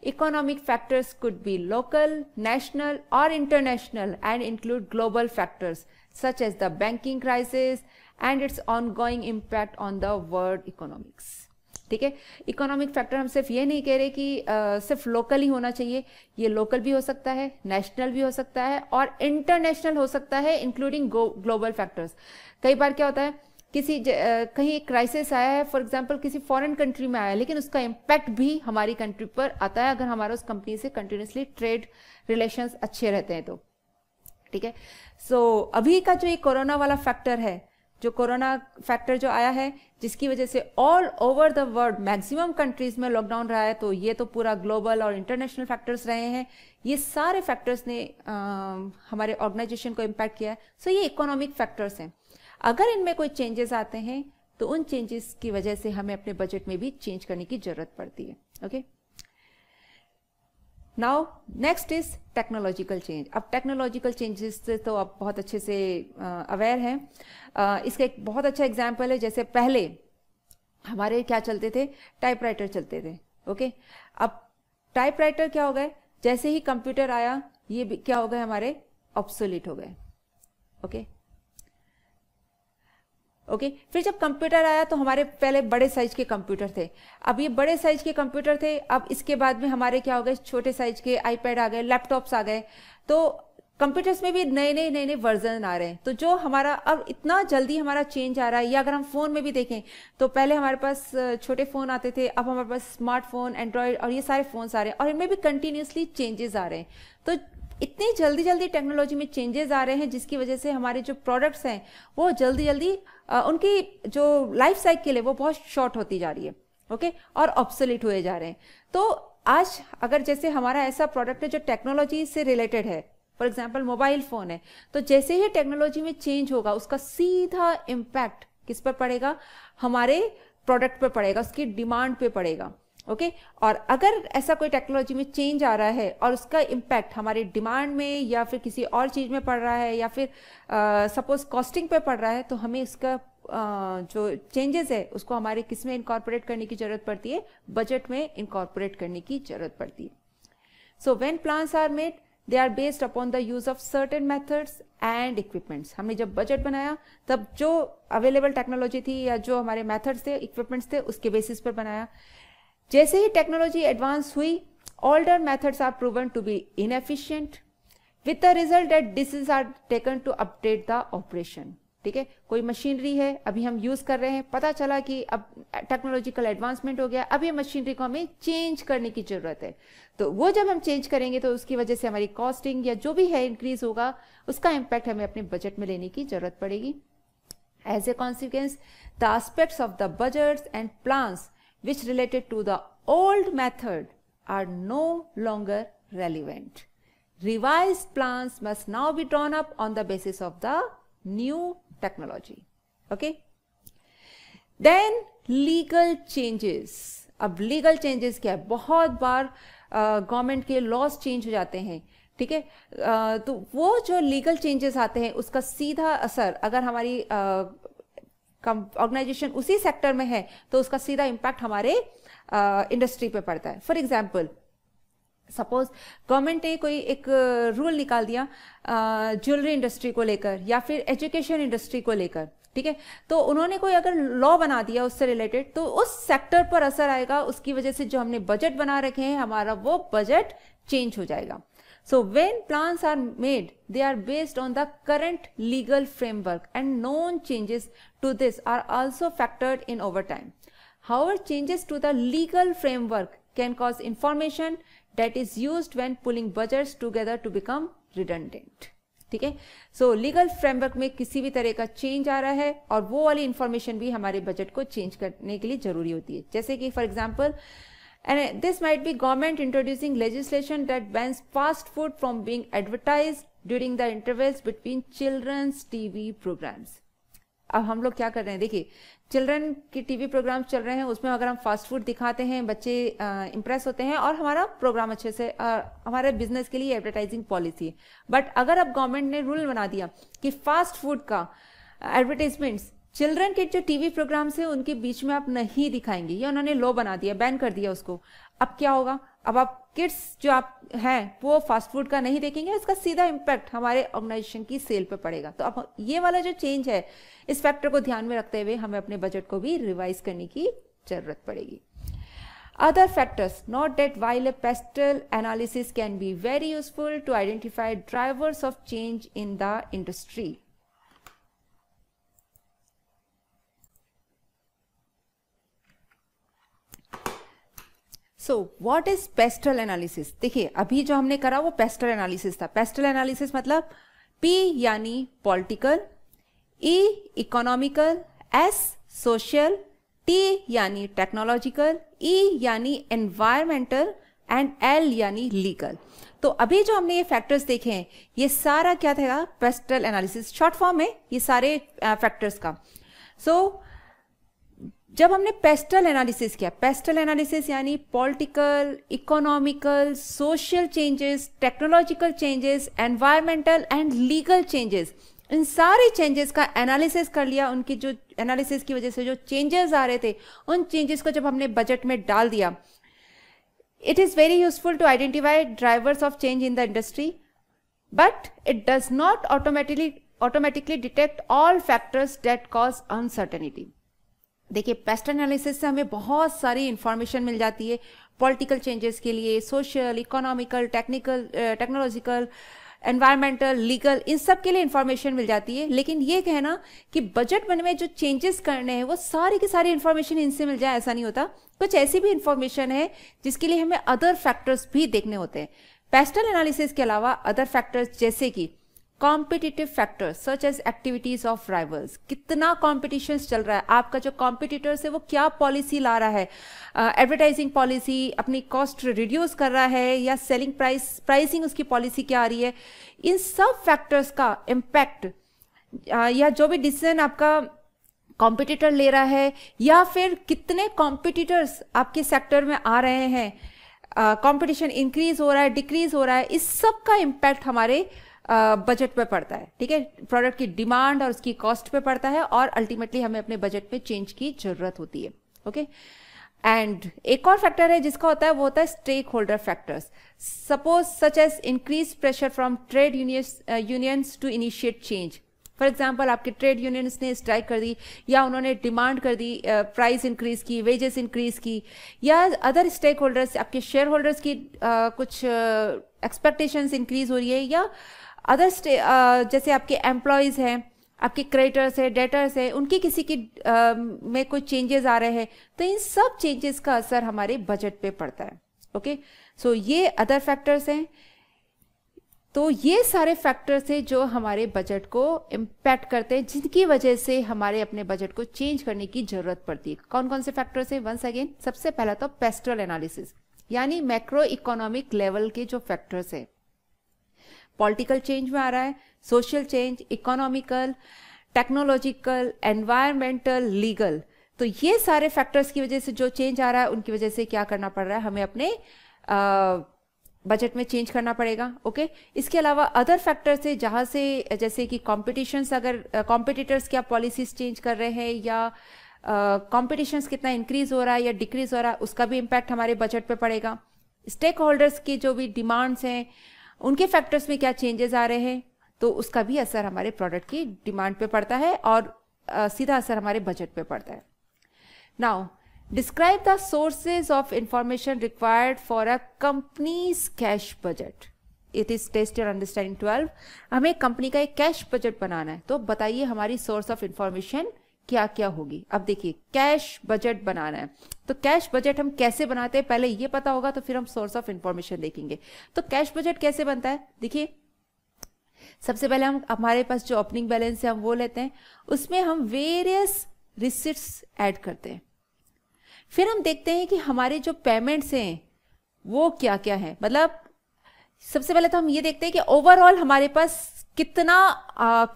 economic factors could be local national और international and include global factors such as the banking crisis and its ongoing impact on the world economics ठीक है economic factor हम सिर्फ ये नहीं कह रहे कि आ, सिर्फ लोकल ही होना चाहिए ये लोकल भी हो सकता है नेशनल भी हो सकता है और इंटरनेशनल हो सकता है इंक्लूडिंग ग्लोबल फैक्टर्स कई बार क्या होता है किसी ज, आ, कहीं एक क्राइसिस आया है फॉर एग्जांपल किसी फॉरेन कंट्री में आया है लेकिन उसका इम्पैक्ट भी हमारी कंट्री पर आता है अगर हमारा उस कंपनी से कंटिन्यूसली ट्रेड रिलेशन अच्छे रहते हैं तो ठीक है सो so, अभी का जो ये कोरोना वाला फैक्टर है जो कोरोना फैक्टर जो आया है जिसकी वजह से all over the world maximum countries में लॉकडाउन रहा है तो ये तो पूरा ग्लोबल और इंटरनेशनल फैक्टर्स रहे हैं ये सारे फैक्टर्स ने आ, हमारे ऑर्गेनाइजेशन को इम्पैक्ट किया है सो so ये इकोनॉमिक फैक्टर्स हैं अगर इनमें कोई चेंजेस आते हैं तो उन चेंजेस की वजह से हमें अपने बजट में भी चेंज करने की जरूरत पड़ती है okay okay? Now next is technological change अब टेक्नोलॉजिकल चेंजेस से तो आप बहुत अच्छे से अवेयर हैं इसका एक बहुत अच्छा एग्जाम्पल है जैसे पहले हमारे क्या चलते थे टाइपराइटर चलते थे ओके okay? अब टाइपराइटर क्या हो गए जैसे ही कंप्यूटर आया ये क्या हो गए हमारे ऑब्सोलिट हो गए ओके okay? Okay okay? फिर जब कंप्यूटर आया तो हमारे पहले बड़े साइज के कंप्यूटर थे अब ये बड़े साइज के कंप्यूटर थे अब इसके बाद में हमारे क्या हो गए छोटे साइज के आईपैड आ गए लैपटॉप्स आ गए तो कंप्यूटर्स में भी नए नए नए नए वर्जन आ रहे हैं तो जो हमारा अब इतना जल्दी हमारा चेंज आ रहा है या अगर हम फ़ोन में भी देखें तो पहले हमारे पास छोटे फ़ोन आते थे अब हमारे पास स्मार्टफोन एंड्रॉयड और ये सारे फोन आ रहे हैं और इनमें भी कंटिन्यूसली चेंजेस आ रहे हैं तो इतनी जल्दी जल्दी टेक्नोलॉजी में चेंजेस आ रहे हैं जिसकी वजह से हमारे जो प्रोडक्ट्स हैं वो जल्दी जल्दी उनकी जो लाइफ साइकिल है वो बहुत शॉर्ट होती जा रही है ओके और ऑप्सलिट हुए जा रहे हैं तो आज अगर जैसे हमारा ऐसा प्रोडक्ट है जो टेक्नोलॉजी से रिलेटेड है फॉर एग्जाम्पल मोबाइल फ़ोन है तो जैसे ही टेक्नोलॉजी में चेंज होगा उसका सीधा इम्पैक्ट किस पर पड़ेगा हमारे प्रोडक्ट पर पड़ेगा उसकी डिमांड पे पड़ेगा ओके okay? और अगर ऐसा कोई टेक्नोलॉजी में चेंज आ रहा है और उसका इम्पैक्ट हमारे डिमांड में या फिर किसी और चीज़ में पड़ रहा है या फिर सपोज कॉस्टिंग पे पड़ रहा है तो हमें इसका uh, जो चेंजेस है उसको हमारे किस में इनकॉर्पोरेट करने की ज़रूरत पड़ती है बजट में इनकॉर्पोरेट करने की ज़रूरत पड़ती है so when plans are made they are based upon the use of certain methods and equipments हमने जब बजट बनाया तब जो अवेलेबल टेक्नोलॉजी थी या जो हमारे मेथड्स थे इक्विपमेंट्स थे उसके बेसिस पर बनाया जैसे ही टेक्नोलॉजी एडवांस हुई older methods are proven to be inefficient with the result decisions are to update the operation ठीक है कोई मशीनरी है अभी हम यूज कर रहे हैं पता चला कि अब टेक्नोलॉजिकल एडवांसमेंट हो गया अब ये मशीनरी को हमें चेंज करने की जरूरत है तो वो जब हम चेंज करेंगे तो उसकी वजह से हमारी कॉस्टिंग या जो भी है इंक्रीज होगा उसका इम्पैक्ट हमें अपने बजट में लेने की जरूरत पड़ेगी as a consequence the aspects of the budget and plans which related to the old method are no longer relevant. Revised plans must now be drawn up on the basis of the new technology. Okay. Then legal changes. अब legal changes क्या है बहुत बार government के laws change हो जाते हैं ठीक है तो वो जो लीगल चेंजेस आते हैं उसका सीधा असर अगर हमारी ऑर्गेनाइजेशन उसी सेक्टर में है तो उसका सीधा इंपैक्ट हमारे इंडस्ट्री पे पड़ता है फॉर एग्जाम्पल सपोज गवर्नमेंट ने कोई एक रूल निकाल दिया ज्वेलरी इंडस्ट्री को लेकर या फिर एजुकेशन इंडस्ट्री को लेकर ठीक है तो उन्होंने कोई अगर लॉ बना दिया उससे रिलेटेड तो उस सेक्टर पर असर आएगा उसकी वजह से जो हमने बजट बना रखे हैं हमारा वो बजट चेंज हो जाएगा So when plans are made, they are based on the current legal framework and known changes to this are also factored in over time. However, changes to the legal framework can cause information that is used when pulling budgets together to become redundant. ठीक है सो legal framework में किसी भी तरह का change आ रहा है और वो वाली इंफॉर्मेशन भी हमारे बजट को चेंज करने के लिए जरूरी होती है जैसे कि for example And this might be government introducing legislation that bans fast food from being advertised during the intervals between children's TV programs. अब हम लोग क्या कर रहे हैं देखिए चिल्ड्रन की टीवी प्रोग्राम चल रहे हैं उसमें अगर हम फास्ट फूड दिखाते हैं बच्चे इंप्रेस होते हैं और हमारा प्रोग्राम अच्छे से आ, हमारे बिजनेस के लिए एडवर्टाइजिंग पॉलिसी है बट अगर अब गवर्नमेंट ने रूल बना दिया कि फास्ट फूड का एडवर्टीजमेंट्स चिल्ड्रन के जो टीवी प्रोग्राम्स है उनके बीच में आप नहीं दिखाएंगे ये उन्होंने लॉ बना दिया बैन कर दिया उसको अब क्या होगा अब आप किड्स जो आप हैं वो फास्ट फूड का नहीं देखेंगे इसका सीधा इम्पैक्ट हमारे ऑर्गेनाइजेशन की सेल पर पड़ेगा तो अब ये वाला जो चेंज है इस फैक्टर को ध्यान में रखते हुए हमें अपने बजट को भी रिवाइज करने की जरूरत पड़ेगी other factors not that while a PESTLE analysis can be very useful to identify drivers of change in the industry so what is PESTLE analysis देखिए अभी जो हमने करा वो पेस्टल एनालिसिस था पेस्टल एनालिसिस मतलब पी यानी political E economical S social T यानी टेक्नोलॉजिकल ई e यानी एनवायरमेंटल एंड एल यानी लीगल तो अभी जो हमने ये फैक्टर्स देखे हैं ये सारा क्या था पेस्टल एनालिसिस शॉर्ट फॉर्म है ये सारे फैक्टर्स का सो so, जब हमने पेस्टल एनालिसिस किया पेस्टल एनालिसिस यानी political economical social changes technological changes environmental and legal changes इन सारे चेंजेस का एनालिसिस कर लिया उनकी जो एनालिसिस की वजह से जो चेंजेस आ रहे थे उन चेंजेस को जब हमने बजट में डाल दिया it is very useful to identify drivers of change in the industry but it does not automatically automatically detect all factors that cause uncertainty देखिए पेस्ट एनालिसिस से हमें बहुत सारी इन्फॉर्मेशन मिल जाती है पॉलिटिकल चेंजेस के लिए social economical technical technological environmental legal इन सब के लिए इन्फॉर्मेशन मिल जाती है लेकिन ये कहना कि बजट बन में जो चेंजेस करने हैं वो सारी की सारी इन्फॉर्मेशन इनसे मिल जाए ऐसा नहीं होता कुछ ऐसी भी इन्फॉर्मेशन है जिसके लिए हमें अदर फैक्टर्स भी देखने होते हैं पेस्टल एनालिसिस के अलावा अदर फैक्टर्स जैसे कि competitive factor such as activities of rivals कितना कॉम्पिटिशन चल रहा है आपका जो कॉम्पिटिटर्स है वो क्या पॉलिसी ला रहा है एडवर्टाइजिंग uh, पॉलिसी अपनी कॉस्ट रिड्यूस कर रहा है या सेलिंग प्राइस प्राइसिंग उसकी पॉलिसी क्या आ रही है इन सब फैक्टर्स का इम्पैक्ट या जो भी डिसीजन आपका कॉम्पिटिटर ले रहा है या फिर कितने कॉम्पिटिटर्स आपके सेक्टर में आ रहे हैं कॉम्पिटिशन इंक्रीज हो रहा है डिक्रीज हो रहा है इस सब का इम्पैक्ट हमारे uh, बजट पे पड़ता है ठीक है प्रोडक्ट की डिमांड और उसकी कॉस्ट पे पड़ता है और अल्टीमेटली हमें अपने बजट में चेंज की जरूरत होती है ओके एंड एक और फैक्टर है जिसका होता है वो होता है stakeholder factors suppose such as increase pressure from trade unions to initiate change for example आपके ट्रेड यूनियंस ने स्ट्राइक कर दी या उन्होंने डिमांड कर दी प्राइस uh, इंक्रीज की वेजेस इंक्रीज की या अदर स्टेक होल्डर्स आपके शेयर होल्डर्स की uh, कुछ एक्सपेक्टेशंस uh, इंक्रीज हो रही है या uh, अदर uh, जैसे आपके एम्प्लॉयज़ हैं आपके क्रेडिटर्स है डेटर्स है उनकी किसी की आ, um, में कोई चेंजेस आ रहे हैं तो इन सब चेंजेस का असर हमारे बजट पे पड़ता है ओके सो so, ये अदर फैक्टर्स हैं तो ये सारे फैक्टर्स हैं जो हमारे बजट को इम्पैक्ट करते हैं जिनकी वजह से हमारे अपने बजट को चेंज करने की ज़रूरत पड़ती है कौन कौन से फैक्टर्स हैं वंस अगेन सबसे पहला तो पेस्ट्रल एनालिसिस यानी मैक्रो इकोनॉमिक लेवल के जो फैक्टर्स हैं पॉलिटिकल चेंज में आ रहा है social change economical technological environmental legal तो ये सारे फैक्टर्स की वजह से जो चेंज आ रहा है उनकी वजह से क्या करना पड़ रहा है हमें अपने बजट में चेंज करना पड़ेगा ओके इसके अलावा अदर फैक्टर्स है जहाँ से जैसे कि कॉम्पिटिशन्स अगर कॉम्पिटिटर्स क्या पॉलिसीज चेंज कर रहे हैं या कॉम्पिटिशन्स uh, कितना इंक्रीज हो रहा है या डिक्रीज हो रहा है उसका भी इम्पैक्ट हमारे बजट पे पड़ेगा स्टेक होल्डर्स की जो भी डिमांड्स हैं उनके फैक्टर्स में क्या चेंजेस आ रहे हैं तो उसका भी असर हमारे प्रोडक्ट की डिमांड पे पड़ता है और आ, सीधा असर हमारे बजट पे पड़ता है now describe the sources of information required for a companies cash budget it is test your understanding twelve हमें कंपनी का एक कैश बजट बनाना है तो बताइए हमारी सोर्स ऑफ इंफॉर्मेशन क्या क्या होगी अब देखिए कैश बजट बनाना है तो कैश बजट हम कैसे बनाते हैं पहले ये पता होगा तो फिर हम सोर्स ऑफ इंफॉर्मेशन देखेंगे तो कैश बजट कैसे बनता है देखिए सबसे पहले हम हमारे पास जो ओपनिंग बैलेंस है हम वो लेते हैं उसमें हम वेरियस रिसिप्ट ऐड करते हैं फिर हम देखते हैं कि हमारे जो पेमेंट्स हैं वो क्या क्या है मतलब सबसे पहले तो हम ये देखते हैं कि ओवरऑल हमारे पास कितना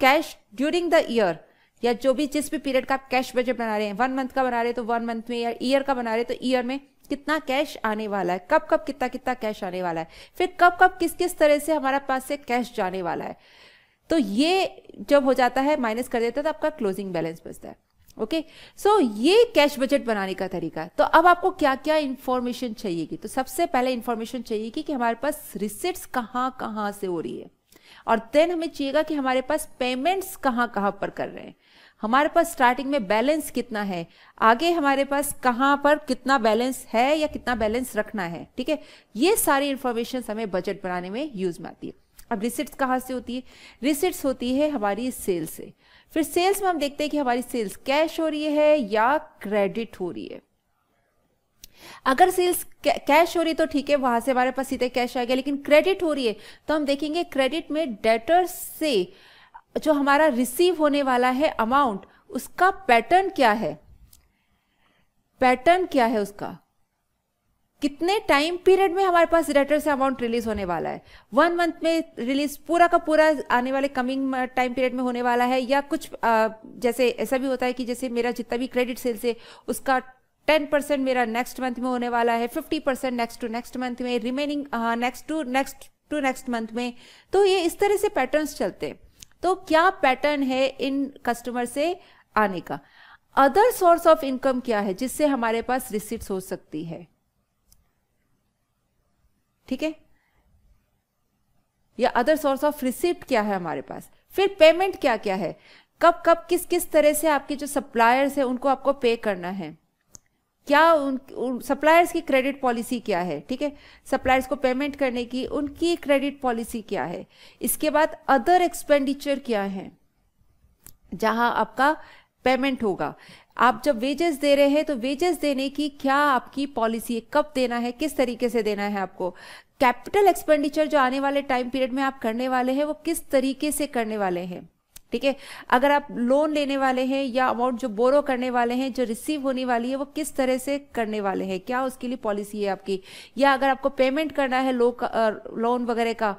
कैश ड्यूरिंग द ईयर या जो भी जिस भी पीरियड का आप कैश बजट बना रहे हैं वन मंथ का बना रहे तो वन मंथ में या ईयर का बना रहे तो ईयर में कितना कैश आने वाला है कब कब कितना कितना कैश आने वाला है फिर कब कब किस किस तरह से हमारा पास से कैश जाने वाला है तो ये जब हो जाता है माइनस कर देता है तो आपका क्लोजिंग बैलेंस बचता है ओके सो ये कैश बजट बनाने का तरीका है तो अब आपको क्या क्या इन्फॉर्मेशन चाहिएगी तो सबसे पहले इन्फॉर्मेशन चाहिएगी कि, कि हमारे पास रिसिट्स कहाँ कहाँ से हो रही है और देन हमें चाहिएगा कि हमारे पास पेमेंट्स कहाँ कहाँ पर कर रहे हैं हमारे पास स्टार्टिंग में बैलेंस कितना है आगे हमारे पास कहाँ पर कितना बैलेंस है या कितना बैलेंस रखना है ठीक है ये सारी इन्फॉर्मेशन हमें बजट बनाने में यूज में आती है अब रिसिट्स कहाँ से होती है रिसिट्स होती है हमारी सेल से फिर सेल्स में हम देखते हैं कि हमारी सेल्स कैश हो रही है या क्रेडिट हो रही है अगर सेल्स कैश हो रही तो ठीक है वहां से हमारे पास सीधे कैश आ गया लेकिन क्रेडिट हो रही है तो हम देखेंगे क्रेडिट में डेटर से जो हमारा रिसीव होने वाला है अमाउंट उसका पैटर्न क्या है पैटर्न क्या है उसका कितने टाइम पीरियड में हमारे पास रेटर से अमाउंट रिलीज होने वाला है वन मंथ में रिलीज पूरा का पूरा आने वाले कमिंग टाइम पीरियड में होने वाला है या कुछ आ, जैसे ऐसा भी होता है कि जैसे मेरा जितना भी क्रेडिट सेल्स है उसका टेन परसेंट मेरा नेक्स्ट मंथ में होने वाला है fifty percent next to next month में remaining next to next to next month में तो ये इस तरह से पैटर्न्स चलते हैं तो क्या पैटर्न है इन कस्टमर से आने का अदर सोर्स ऑफ इनकम क्या है जिससे हमारे पास रिसिप्ट हो सकती है ठीक है या अदर सोर्स ऑफ रिसिप्ट क्या है हमारे पास फिर पेमेंट क्या क्या है कब कब किस किस तरह से आपके जो सप्लायर्स है उनको आपको पे करना है क्या उन, उन सप्लायर्स की क्रेडिट पॉलिसी क्या है ठीक है सप्लायर्स को पेमेंट करने की उनकी क्रेडिट पॉलिसी क्या है इसके बाद अदर एक्सपेंडिचर क्या है जहां आपका पेमेंट होगा आप जब वेजेस दे रहे हैं तो वेजेस देने की क्या आपकी पॉलिसी है कब देना है किस तरीके से देना है आपको कैपिटल एक्सपेंडिचर जो आने वाले टाइम पीरियड में आप करने वाले हैं वो किस तरीके से करने वाले हैं ठीक है अगर आप लोन लेने वाले हैं या अमाउंट जो बोरो करने वाले हैं जो रिसीव होने वाली है वो किस तरह से करने वाले हैं क्या उसके लिए पॉलिसी है आपकी या अगर आपको पेमेंट करना है लोन वगैरह का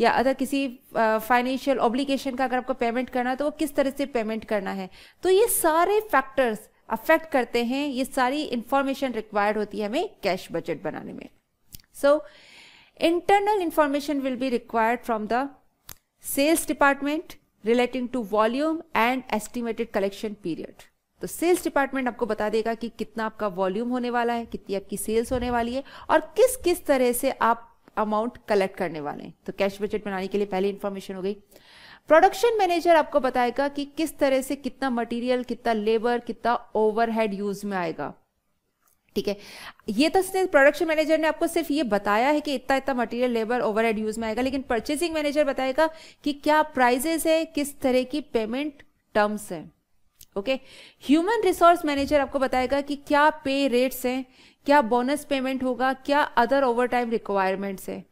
या अदर किसी फाइनेंशियल ऑब्लिगेशन का अगर आपको पेमेंट करना है तो वो किस तरह से पेमेंट करना है तो ये सारे फैक्टर्स अफेक्ट करते हैं ये सारी इंफॉर्मेशन रिक्वायर्ड होती है हमें कैश बजट बनाने में so internal information will be required from the sales department relating to volume and estimated collection period तो सेल्स डिपार्टमेंट आपको बता देगा कि कितना आपका वॉल्यूम होने वाला है कितनी आपकी सेल्स होने वाली है और किस किस तरह से आप अमाउंट कलेक्ट करने वाले हैं तो कैश बजट बनाने के लिए पहले इंफॉर्मेशन हो गई प्रोडक्शन मैनेजर आपको बताएगा कि किस तरह से कितना मटेरियल कितना लेबर कितना ओवरहेड यूज में आएगा ठीक है ये तो प्रोडक्शन मैनेजर ने आपको सिर्फ ये बताया है कि इतना इतना मटेरियल लेबर ओवरहेड यूज में आएगा लेकिन परचेसिंग मैनेजर बताएगा कि क्या प्राइजेस है किस तरह की पेमेंट टर्म्स है ओके ह्यूमन रिसोर्स मैनेजर आपको बताएगा कि क्या पे रेट्स हैं क्या बोनस पेमेंट होगा क्या अदर ओवर टाइम रिक्वायरमेंट्स है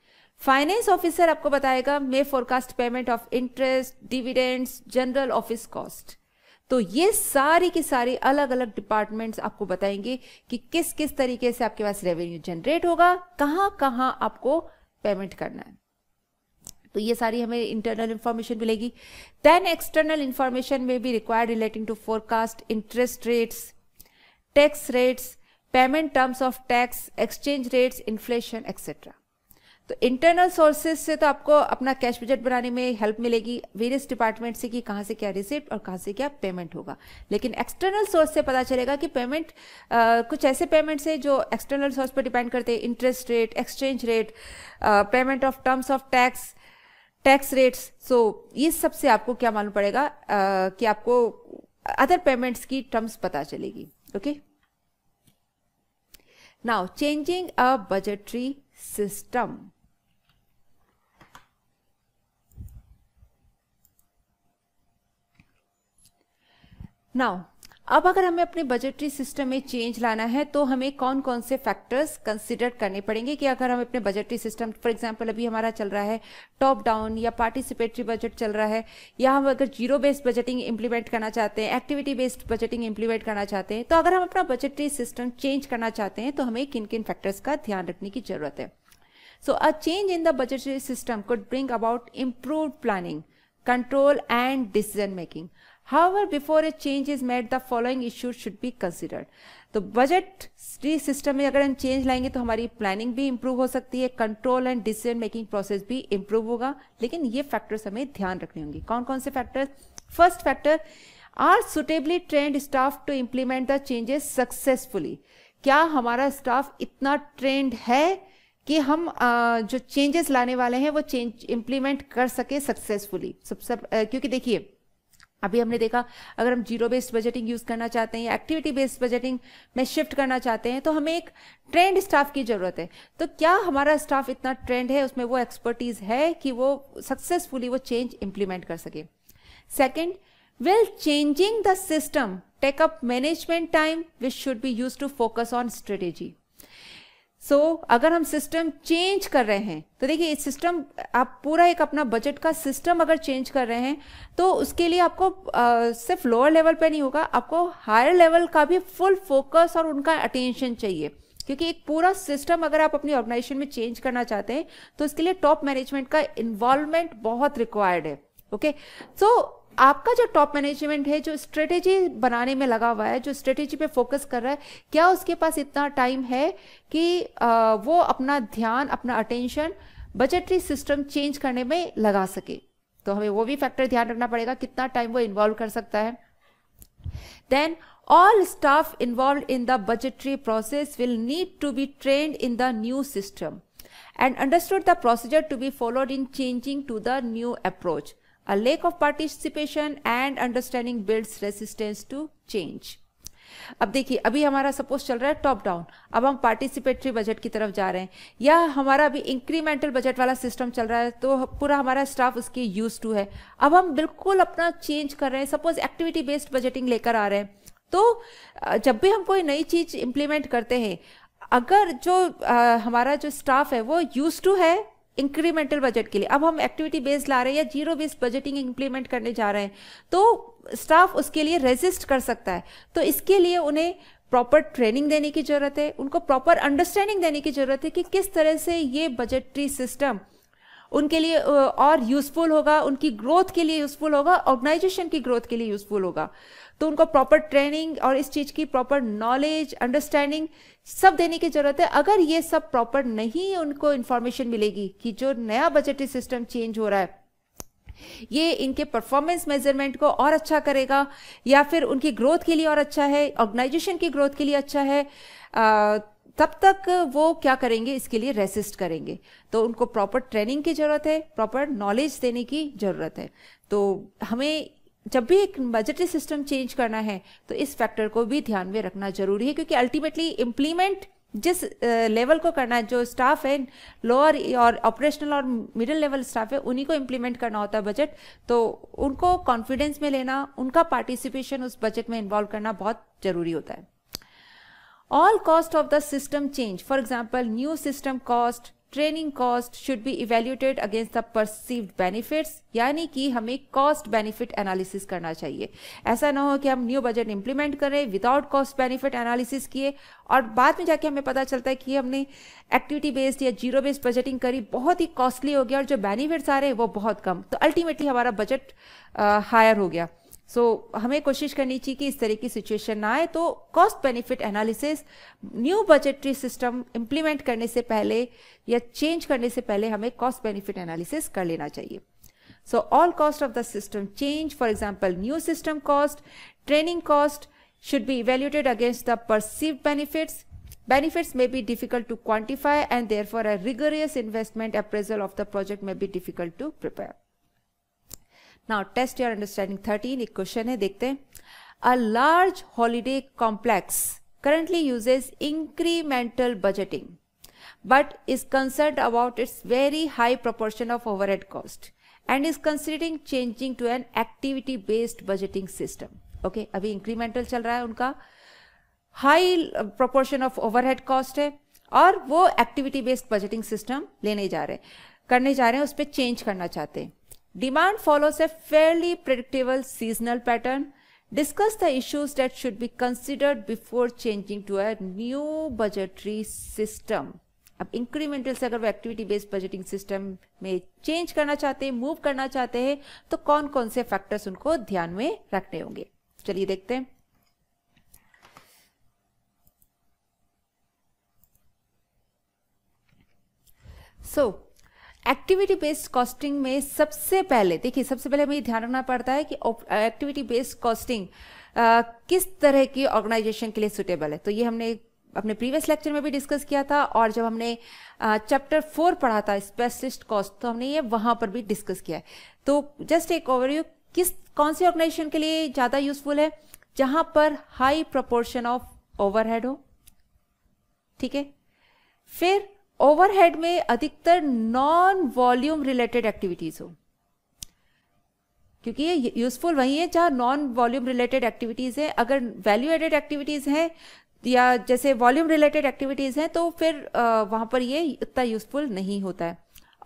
फाइनेंस ऑफिसर आपको बताएगा may forecast payment of interest dividends general office cost तो ये सारे के सारे अलग अलग डिपार्टमेंट्स आपको बताएंगे कि किस किस तरीके से आपके पास रेवेन्यू जनरेट होगा कहाँ कहाँ आपको पेमेंट करना है तो ये सारी हमें इंटरनल इंफॉर्मेशन मिलेगी देन एक्सटर्नल इंफॉर्मेशन में भी required relating to forecast interest rates tax rates payment terms of tax exchange rates inflation etcetera तो इंटरनल सोर्सेज से तो आपको अपना कैश बजट बनाने में हेल्प मिलेगी वेरियस डिपार्टमेंट से कि कहाँ से क्या रिसिप्ट और कहाँ से क्या पेमेंट होगा लेकिन एक्सटर्नल सोर्स से पता चलेगा कि पेमेंट कुछ ऐसे पेमेंट्स हैं जो एक्सटर्नल सोर्स पर डिपेंड करते हैं interest rate exchange rate payment of terms of tax tax rates so ये सबसे आपको क्या मालूम पड़ेगा आ, कि आपको अदर पेमेंट्स की टर्म्स पता चलेगी okay now changing a budgetary system now अब अगर हमें अपने बजटरी सिस्टम में चेंज लाना है तो हमें कौन कौन से फैक्टर्स कंसिडर करने पड़ेंगे कि अगर हम अपने बजटरी सिस्टम फॉर एग्जांपल अभी हमारा चल रहा है टॉप डाउन या पार्टिसिपेटरी बजट चल रहा है या हम अगर जीरो बेस्ड बजटिंग इंप्लीमेंट करना चाहते हैं एक्टिविटी बेस्ड बजटिंग इंप्लीमेंट करना चाहते हैं तो अगर हम अपना बजटरी सिस्टम चेंज करना चाहते हैं तो हमें किन किन फैक्टर्स का ध्यान रखने की जरूरत है so a change in the budgetary system could bring about improve planning control and decision making However, before a change is made, the following issues should be considered. तो बजट सिस्टम में अगर हम चेंज लाएंगे तो हमारी planning भी improve हो सकती है control and decision making process भी इम्प्रूव होगा लेकिन ये फैक्टर्स हमें ध्यान रखने होंगे कौन कौन से factors first factor are suitably trained staff to implement the changes successfully क्या हमारा स्टाफ इतना ट्रेंड है कि हम आ, जो चेंजेस लाने वाले हैं वो चेंज इम्प्लीमेंट कर सके सक्सेसफुली सब सब आ, क्योंकि देखिए अभी हमने देखा अगर हम जीरो बेस्ड बजटिंग यूज़ करना चाहते हैं या एक्टिविटी बेस्ड बजटिंग में शिफ्ट करना चाहते हैं तो हमें एक ट्रेंड स्टाफ की ज़रूरत है तो क्या हमारा स्टाफ इतना ट्रेंड है उसमें वो एक्सपर्टीज़ है कि वो सक्सेसफुली वो चेंज इम्प्लीमेंट कर सके second well changing the system take up management time which should be use to focus on strategy so so, अगर हम सिस्टम चेंज कर रहे हैं तो देखिए इस सिस्टम आप पूरा एक अपना बजट का सिस्टम अगर चेंज कर रहे हैं तो उसके लिए आपको आ, सिर्फ लोअर लेवल पर नहीं होगा आपको हायर लेवल का भी फुल फोकस और उनका अटेंशन चाहिए क्योंकि एक पूरा सिस्टम अगर आप अपनी ऑर्गेनाइजेशन में चेंज करना चाहते हैं तो उसके लिए टॉप मैनेजमेंट का इन्वॉल्वमेंट बहुत रिक्वायर्ड है ओके okay? सो so, आपका जो टॉप मैनेजमेंट है जो स्ट्रेटेजी बनाने में लगा हुआ है जो स्ट्रेटेजी पे फोकस कर रहा है क्या उसके पास इतना टाइम है कि आ, वो अपना ध्यान अपना अटेंशन बजटरी सिस्टम चेंज करने में लगा सके तो हमें वो भी फैक्टर ध्यान रखना पड़ेगा कितना टाइम वो इन्वॉल्व कर सकता है then all staff involve in the budgetary process will need to be trained in the new system and understood the procedure to be followed in changing to the new approach A lack of participation and understanding builds resistance to change. अब देखिए अभी हमारा suppose चल रहा है top down अब हम participatory budget की तरफ जा रहे हैं या हमारा अभी इंक्रीमेंटल बजट वाला सिस्टम चल रहा है तो पूरा हमारा स्टाफ उसके यूज टू है अब हम बिल्कुल अपना चेंज कर रहे हैं सपोज एक्टिविटी बेस्ड बजटिंग लेकर आ रहे हैं तो जब भी हम कोई नई चीज इम्प्लीमेंट करते हैं अगर जो आ, हमारा जो स्टाफ है वो यूज टू है इंक्रीमेंटल बजट के लिए अब हम एक्टिविटी बेस्ड ला रहे हैं या जीरो बेस्ड बजटिंग इंप्लीमेंट करने जा रहे हैं तो स्टाफ उसके लिए रेजिस्ट कर सकता है तो इसके लिए उन्हें प्रॉपर ट्रेनिंग देने की ज़रूरत है उनको प्रॉपर अंडरस्टैंडिंग देने की ज़रूरत है कि किस तरह से ये बजटरी सिस्टम उनके लिए और यूज़फुल होगा उनकी ग्रोथ के लिए यूज़फुल होगा ऑर्गेनाइजेशन की ग्रोथ के लिए यूज़फुल होगा तो उनको प्रॉपर ट्रेनिंग और इस चीज़ की प्रॉपर नॉलेज अंडरस्टैंडिंग सब देने की ज़रूरत है अगर ये सब प्रॉपर नहीं उनको इन्फॉर्मेशन मिलेगी कि जो नया बजटरी सिस्टम चेंज हो रहा है ये इनके परफॉर्मेंस मेजरमेंट को और अच्छा करेगा या फिर उनकी ग्रोथ के लिए और अच्छा है ऑर्गेनाइजेशन की ग्रोथ के लिए अच्छा है आ, तब तक वो क्या करेंगे इसके लिए रेसिस्ट करेंगे तो उनको प्रॉपर ट्रेनिंग की ज़रूरत है प्रॉपर नॉलेज देने की ज़रूरत है तो हमें जब भी एक बजटरी सिस्टम चेंज करना है तो इस फैक्टर को भी ध्यान में रखना जरूरी है क्योंकि अल्टीमेटली इम्प्लीमेंट जिस लेवल uh, को करना है जो स्टाफ है लोअर और ऑपरेशनल और मिडिल लेवल स्टाफ है उन्हीं को इम्प्लीमेंट करना होता है बजट तो उनको कॉन्फिडेंस में लेना उनका पार्टिसिपेशन उस बजट में इन्वॉल्व करना बहुत जरूरी होता है all cost of the system change for example new system cost training cost should be evaluated against the perceived benefits यानी कि हमें कॉस्ट बेनिफिट एनालिसिस करना चाहिए ऐसा ना हो कि हम न्यू बजट इंप्लीमेंट करें विदाउट कॉस्ट बेनिफिट एनालिसिस किए और बाद में जाके हमें पता चलता है कि हमने एक्टिविटी बेस्ड या जीरो बेस्ड बजटिंग करी बहुत ही कॉस्टली हो गया और जो बेनिफिट्स आ रहे हैं वो बहुत कम तो अल्टीमेटली हमारा बजट हायर हो गया सो हमें कोशिश करनी चाहिए कि इस तरह की सिचुएशन ना आए तो cost benefit analysis new budgetary system implement करने से पहले या चेंज करने से पहले हमें कॉस्ट बेनिफिट एनालिसिस कर लेना चाहिए so all cost of the system change for example new system cost training cost should be evaluated against the perceive benefits benefits may be difficult to quantify and therefore a rigorous investment appraisal of the project may be difficult to prepare now test your understanding thirteen एक question है देखते हैं a large holiday complex currently uses incremental budgeting but is concern about its very high proportion of over head cost and is considering changing to an activity based budgeting system okay अभी incremental चल रहा है उनका high proportion of over head cost है और वो activity based budgeting system लेने जा रहे हैं करने जा रहे हैं उस पर चेंज करना चाहते हैं Demand follows a fairly predictable seasonal pattern. Discuss the issues that should be considered before changing to a new budgetary system. अब इंक्रीमेंटल से अगर वो एक्टिविटी बेस्ड बजटिंग सिस्टम में चेंज करना चाहते हैं मूव करना चाहते हैं तो कौन कौन से फैक्टर्स उनको ध्यान में रखने होंगे चलिए देखते हैं so so, activity based costing में सबसे पहले देखिए सबसे पहले हमें ध्यान रखना पड़ता है कि एक्टिविटी बेस्ड कॉस्टिंग किस तरह की ऑर्गेनाइजेशन के लिए सुटेबल है तो ये हमने अपने प्रीवियस लेक्चर में भी डिस्कस किया था और जब हमने चैप्टर फोर पढ़ा था स्पेशलिस्ट कॉस्ट तो हमने ये वहां पर भी डिस्कस किया है तो जस्ट एक ओवरव्यू किस कौन सी ऑर्गेनाइजेशन के लिए ज़्यादा यूजफुल है जहां पर हाई प्रपोर्शन ऑफ ओवरहेड हो ठीक है फिर ओवरहेड में अधिकतर नॉन वॉल्यूम रिलेटेड एक्टिविटीज हो क्योंकि ये यूजफुल वही है जहां नॉन वॉल्यूम रिलेटेड एक्टिविटीज है अगर वैल्यू एडेड एक्टिविटीज हैं या जैसे वॉल्यूम रिलेटेड एक्टिविटीज हैं तो फिर वहां पर ये इतना यूजफुल नहीं होता है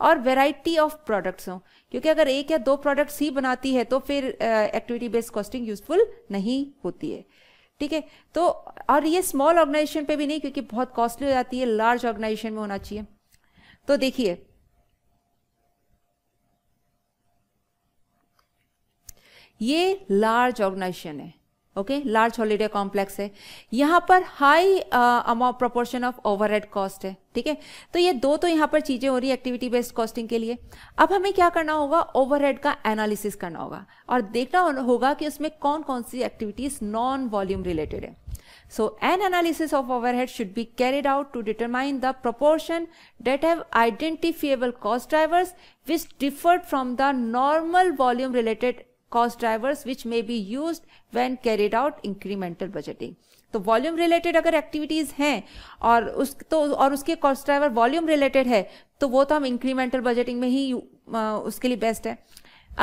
और वेराइटी ऑफ प्रोडक्ट्स हो क्योंकि अगर एक या दो प्रोडक्ट्स ही बनाती है तो फिर एक्टिविटी बेस्ड कॉस्टिंग यूजफुल नहीं होती है ठीक है तो और ये स्मॉल ऑर्गेनाइजेशन पे भी नहीं क्योंकि बहुत कॉस्टली हो जाती है लार्ज ऑर्गेनाइजेशन में होना चाहिए तो देखिए ये लार्ज ऑर्गेनाइजेशन है ओके लार्ज हॉलीडे कॉम्प्लेक्स है यहाँ पर high amount proportion of overhead cost है ठीक है तो ये दो तो यहाँ पर चीज़ें हो रही है एक्टिविटी बेस्ड कॉस्टिंग के लिए अब हमें क्या करना होगा ओवरहेड का एनालिसिस करना होगा और देखना होगा कि उसमें कौन कौन सी एक्टिविटीज नॉन वॉल्यूम रिलेटेड है so an analysis of overhead should be carried out to determine the proportion that have identifiable cost drivers which differed from the normal volume related cost drivers which may be used when carried out incremental budgeting तो volume related अगर activities हैं और उस तो और उसके cost driver volume related है तो वो तो हम इंक्रीमेंटल बजटिंग में ही आ, उसके लिए बेस्ट है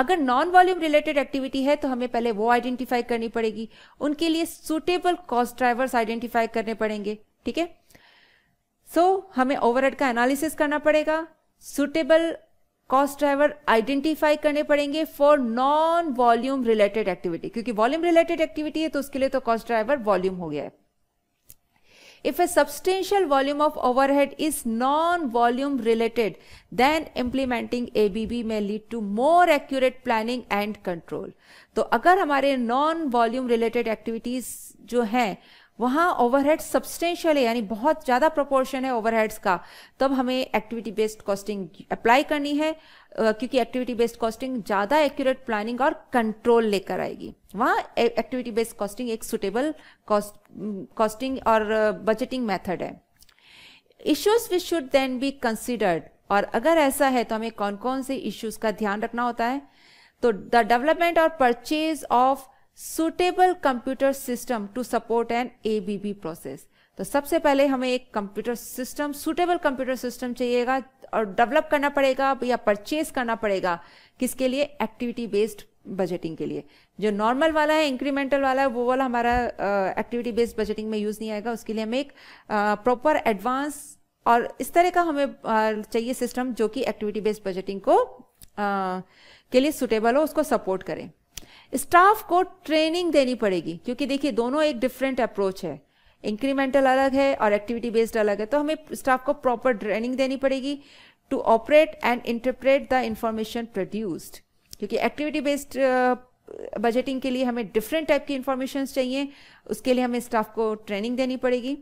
अगर नॉन वॉल्यूम रिलेटेड एक्टिविटी है तो हमें पहले वो आइडेंटिफाई करनी पड़ेगी उनके लिए सुटेबल कॉस्ट ड्राइवर्स आइडेंटिफाई करने पड़ेंगे ठीक है सो हमें ओवरहेड का एनालिसिस करना पड़ेगा सुटेबल कॉस्ट ड्राइवर आइडेंटिफाई करने पड़ेंगे for non volume related activity क्योंकि वॉल्यूम रिलेटेड एक्टिविटी है तो उसके लिए तो कॉस्ट ड्राइवर वॉल्यूम हो गया है if a substantial volume of over is non volume related then implementing A B B may lead to more accurate planning and control तो अगर हमारे नॉन वॉल्यूम रिलेटेड एक्टिविटीज जो हैं वहाँ ओवरहेड सब्सटेंशियल है यानी बहुत ज़्यादा प्रोपोर्शन है ओवरहेड्स का तब हमें एक्टिविटी बेस्ड कॉस्टिंग अप्लाई करनी है क्योंकि एक्टिविटी बेस्ड कॉस्टिंग ज़्यादा एक्यूरेट प्लानिंग और कंट्रोल लेकर आएगी वहाँ एक्टिविटी बेस्ड कॉस्टिंग एक सुटेबल कॉस्टिंग और बजटिंग मेथड है issues which should then be considered और अगर ऐसा है तो हमें कौन कौन से इश्यूज का ध्यान रखना होता है तो द डेवलपमेंट और purchase of suitable computer system to support an ABB process. तो सबसे पहले हमें एक computer system suitable computer system चाहिएगा और डेवलप करना पड़ेगा या परचेज करना पड़ेगा किसके लिए एक्टिविटी बेस्ड बजटिंग के लिए जो नॉर्मल वाला है इंक्रीमेंटल वाला है वो वाला हमारा एक्टिविटी बेस्ड बजटिंग में यूज़ नहीं आएगा उसके लिए हमें एक प्रॉपर एडवांस और इस तरह का हमें uh, चाहिए सिस्टम जो कि एक्टिविटी बेस्ड बजटिंग को uh, के लिए सुटेबल हो उसको सपोर्ट करें स्टाफ को ट्रेनिंग देनी पड़ेगी क्योंकि देखिए दोनों एक डिफरेंट अप्रोच है इंक्रीमेंटल अलग है और एक्टिविटी बेस्ड अलग है तो हमें स्टाफ को प्रॉपर ट्रेनिंग देनी पड़ेगी to operate and interpret the information produced क्योंकि एक्टिविटी बेस्ड बजटिंग के लिए हमें डिफरेंट टाइप की इंफॉर्मेशन चाहिए उसके लिए हमें स्टाफ को ट्रेनिंग देनी पड़ेगी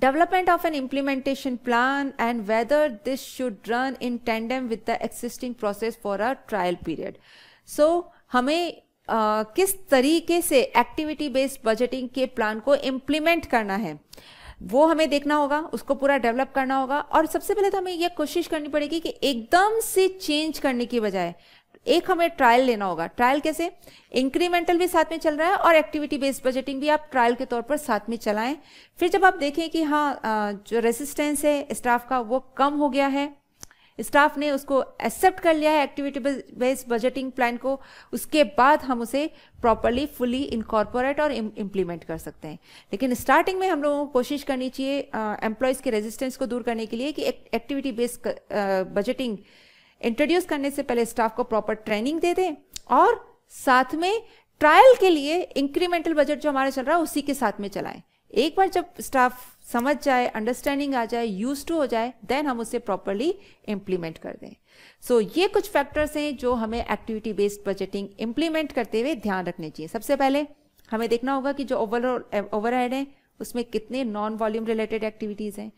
development of an implementation plan and whether this should run in tandem with the existing process for a trial period so हमें आ, किस तरीके से एक्टिविटी बेस्ड बजटिंग के प्लान को इम्प्लीमेंट करना है वो हमें देखना होगा उसको पूरा डेवलप करना होगा और सबसे पहले तो हमें यह कोशिश करनी पड़ेगी कि एकदम से चेंज करने की बजाय एक हमें ट्रायल लेना होगा ट्रायल कैसे इंक्रीमेंटल भी साथ में चल रहा है और एक्टिविटी बेस्ड बजटिंग भी आप ट्रायल के तौर पर साथ में चलाएं फिर जब आप देखें कि हाँ जो रेसिस्टेंस है स्टाफ का वो कम हो गया है स्टाफ ने उसको एक्सेप्ट कर लिया है एक्टिविटी बेस्ड बजटिंग प्लान को उसके बाद हम उसे प्रॉपरली फुली इनकॉर्पोरेट और इम्प्लीमेंट कर सकते हैं लेकिन स्टार्टिंग में हम लोगों को कोशिश करनी चाहिए एम्प्लॉयज़ के रेजिस्टेंस को दूर करने के लिए कि एक्टिविटी बेस्ड बजटिंग इंट्रोड्यूस करने से पहले स्टाफ को प्रॉपर ट्रेनिंग दे दें और साथ में ट्रायल के लिए इंक्रीमेंटल बजट जो हमारा चल रहा है उसी के साथ में चलाएं एक बार जब स्टाफ समझ जाए अंडरस्टैंडिंग आ जाए यूज टू हो जाए देन हम उसे प्रॉपरली इम्प्लीमेंट कर दें सो so, ये कुछ फैक्टर्स हैं जो हमें एक्टिविटी बेस्ड बजटिंग इम्प्लीमेंट करते हुए ध्यान रखने चाहिए सबसे पहले हमें देखना होगा कि जो ओवरऑल ओवरहेड हैं उसमें कितने नॉन वॉल्यूम रिलेटेड एक्टिविटीज़ हैं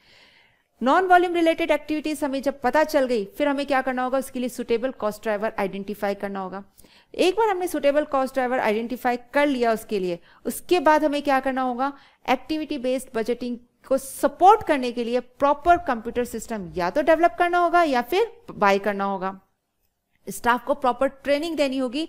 नॉन वॉल्यूम रिलेटेड एक्टिविटीज हमें जब पता चल गई फिर हमें क्या करना होगा उसके लिए सुटेबल कॉस्ट ड्राइवर आइडेंटिफाई करना होगा एक बार हमने सुटेबल कॉस्ट ड्राइवर आइडेंटिफाई कर लिया उसके लिए उसके बाद हमें क्या करना होगा एक्टिविटी बेस्ड बजटिंग को सपोर्ट करने के लिए प्रॉपर कंप्यूटर सिस्टम या तो डेवलप करना होगा या फिर बाय करना होगा स्टाफ को प्रॉपर ट्रेनिंग देनी होगी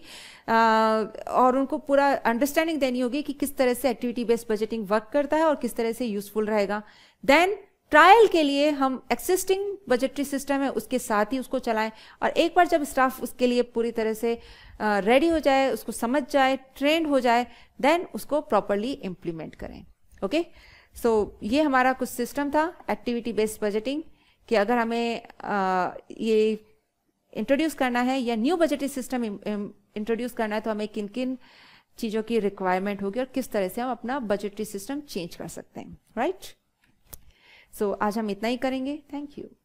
और उनको पूरा अंडरस्टैंडिंग देनी होगी कि किस तरह से एक्टिविटी बेस्ड बजटिंग वर्क करता है और किस तरह से यूजफुल रहेगा देन ट्रायल के लिए हम एक्सिस्टिंग बजटरी सिस्टम है उसके साथ ही उसको चलाएं और एक बार जब स्टाफ उसके लिए पूरी तरह से रेडी हो जाए उसको समझ जाए ट्रेंड हो जाए देन उसको प्रॉपरली इम्प्लीमेंट करें ओके सो so, ये हमारा कुछ सिस्टम था एक्टिविटी बेस्ड बजटिंग कि अगर हमें आ, ये इंट्रोड्यूस करना है या न्यू बजटरी सिस्टम इंट्रोड्यूस करना है तो हमें किन किन चीज़ों की रिक्वायरमेंट होगी और किस तरह से हम अपना बजटरी सिस्टम चेंज कर सकते हैं राइट right? सो so, आज हम इतना ही करेंगे थैंक यू